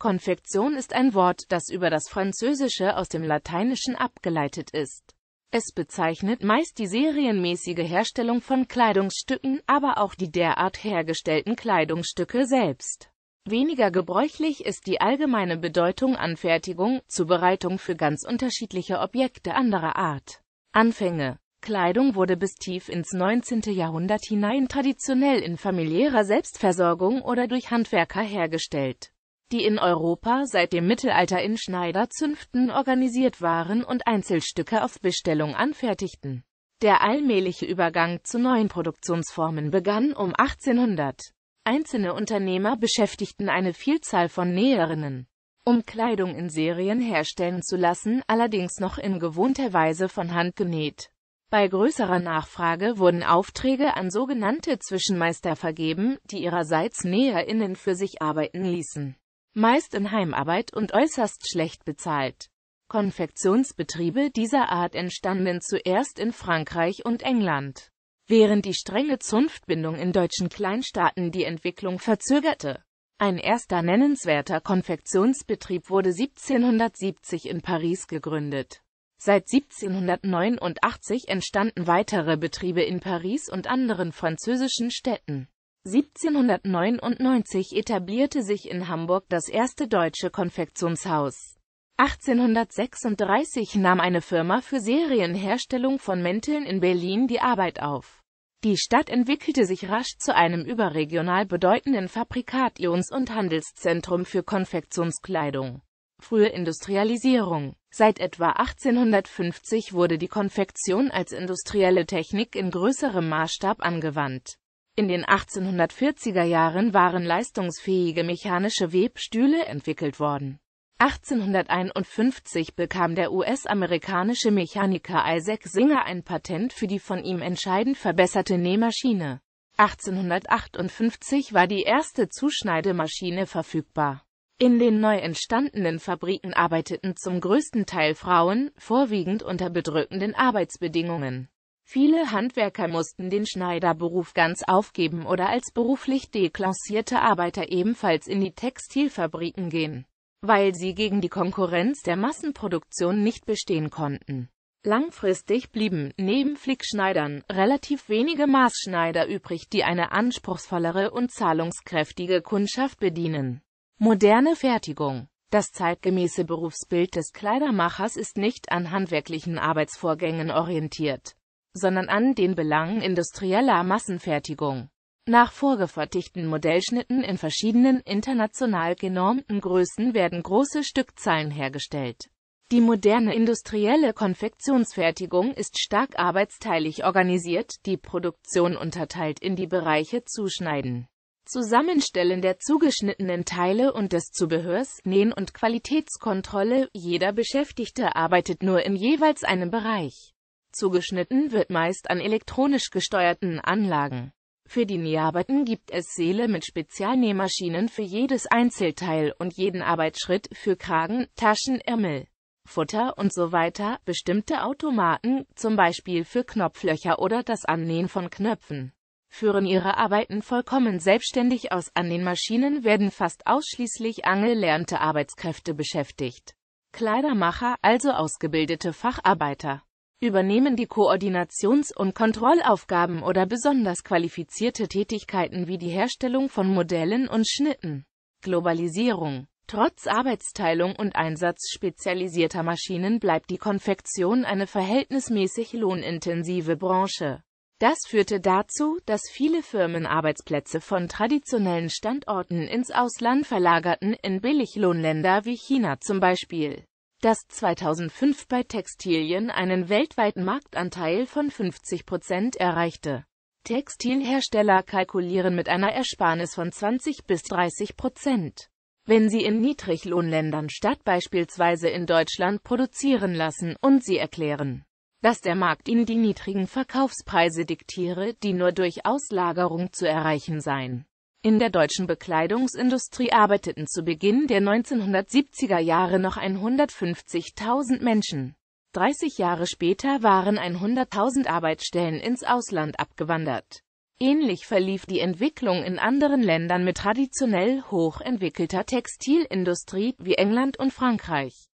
Konfektion ist ein Wort, das über das Französische aus dem Lateinischen abgeleitet ist. Es bezeichnet meist die serienmäßige Herstellung von Kleidungsstücken, aber auch die derart hergestellten Kleidungsstücke selbst. Weniger gebräuchlich ist die allgemeine Bedeutung Anfertigung, Zubereitung für ganz unterschiedliche Objekte anderer Art. Anfänge Kleidung wurde bis tief ins 19. Jahrhundert hinein traditionell in familiärer Selbstversorgung oder durch Handwerker hergestellt die in Europa seit dem Mittelalter in Schneiderzünften organisiert waren und Einzelstücke auf Bestellung anfertigten. Der allmähliche Übergang zu neuen Produktionsformen begann um 1800. Einzelne Unternehmer beschäftigten eine Vielzahl von Näherinnen, um Kleidung in Serien herstellen zu lassen, allerdings noch in gewohnter Weise von Hand genäht. Bei größerer Nachfrage wurden Aufträge an sogenannte Zwischenmeister vergeben, die ihrerseits NäherInnen für sich arbeiten ließen meist in Heimarbeit und äußerst schlecht bezahlt. Konfektionsbetriebe dieser Art entstanden zuerst in Frankreich und England, während die strenge Zunftbindung in deutschen Kleinstaaten die Entwicklung verzögerte. Ein erster nennenswerter Konfektionsbetrieb wurde 1770 in Paris gegründet. Seit 1789 entstanden weitere Betriebe in Paris und anderen französischen Städten. 1799 etablierte sich in Hamburg das erste deutsche Konfektionshaus. 1836 nahm eine Firma für Serienherstellung von Mänteln in Berlin die Arbeit auf. Die Stadt entwickelte sich rasch zu einem überregional bedeutenden Fabrikations- und Handelszentrum für Konfektionskleidung. Frühe Industrialisierung Seit etwa 1850 wurde die Konfektion als industrielle Technik in größerem Maßstab angewandt. In den 1840er Jahren waren leistungsfähige mechanische Webstühle entwickelt worden. 1851 bekam der US-amerikanische Mechaniker Isaac Singer ein Patent für die von ihm entscheidend verbesserte Nähmaschine. 1858 war die erste Zuschneidemaschine verfügbar. In den neu entstandenen Fabriken arbeiteten zum größten Teil Frauen, vorwiegend unter bedrückenden Arbeitsbedingungen Viele Handwerker mussten den Schneiderberuf ganz aufgeben oder als beruflich deklassierte Arbeiter ebenfalls in die Textilfabriken gehen, weil sie gegen die Konkurrenz der Massenproduktion nicht bestehen konnten. Langfristig blieben, neben Flickschneidern, relativ wenige Maßschneider übrig, die eine anspruchsvollere und zahlungskräftige Kundschaft bedienen. Moderne Fertigung Das zeitgemäße Berufsbild des Kleidermachers ist nicht an handwerklichen Arbeitsvorgängen orientiert sondern an den Belangen industrieller Massenfertigung. Nach vorgefertigten Modellschnitten in verschiedenen international genormten Größen werden große Stückzahlen hergestellt. Die moderne industrielle Konfektionsfertigung ist stark arbeitsteilig organisiert, die Produktion unterteilt in die Bereiche Zuschneiden, Zusammenstellen der zugeschnittenen Teile und des Zubehörs, Nähen und Qualitätskontrolle, jeder Beschäftigte arbeitet nur in jeweils einem Bereich. Zugeschnitten wird meist an elektronisch gesteuerten Anlagen. Für die Näharbeiten gibt es Säle mit Spezialnähmaschinen für jedes Einzelteil und jeden Arbeitsschritt für Kragen, Taschen, Ärmel, Futter und so weiter, bestimmte Automaten, zum Beispiel für Knopflöcher oder das Annähen von Knöpfen, führen ihre Arbeiten vollkommen selbstständig aus. An den Maschinen werden fast ausschließlich angelernte Arbeitskräfte beschäftigt. Kleidermacher, also ausgebildete Facharbeiter übernehmen die Koordinations- und Kontrollaufgaben oder besonders qualifizierte Tätigkeiten wie die Herstellung von Modellen und Schnitten. Globalisierung Trotz Arbeitsteilung und Einsatz spezialisierter Maschinen bleibt die Konfektion eine verhältnismäßig lohnintensive Branche. Das führte dazu, dass viele Firmen Arbeitsplätze von traditionellen Standorten ins Ausland verlagerten, in Billiglohnländer wie China zum Beispiel das 2005 bei Textilien einen weltweiten Marktanteil von 50 Prozent erreichte. Textilhersteller kalkulieren mit einer Ersparnis von 20 bis 30 Prozent. Wenn sie in Niedriglohnländern statt beispielsweise in Deutschland produzieren lassen und sie erklären, dass der Markt ihnen die niedrigen Verkaufspreise diktiere, die nur durch Auslagerung zu erreichen seien. In der deutschen Bekleidungsindustrie arbeiteten zu Beginn der 1970er Jahre noch 150.000 Menschen. 30 Jahre später waren 100.000 Arbeitsstellen ins Ausland abgewandert. Ähnlich verlief die Entwicklung in anderen Ländern mit traditionell hochentwickelter Textilindustrie, wie England und Frankreich.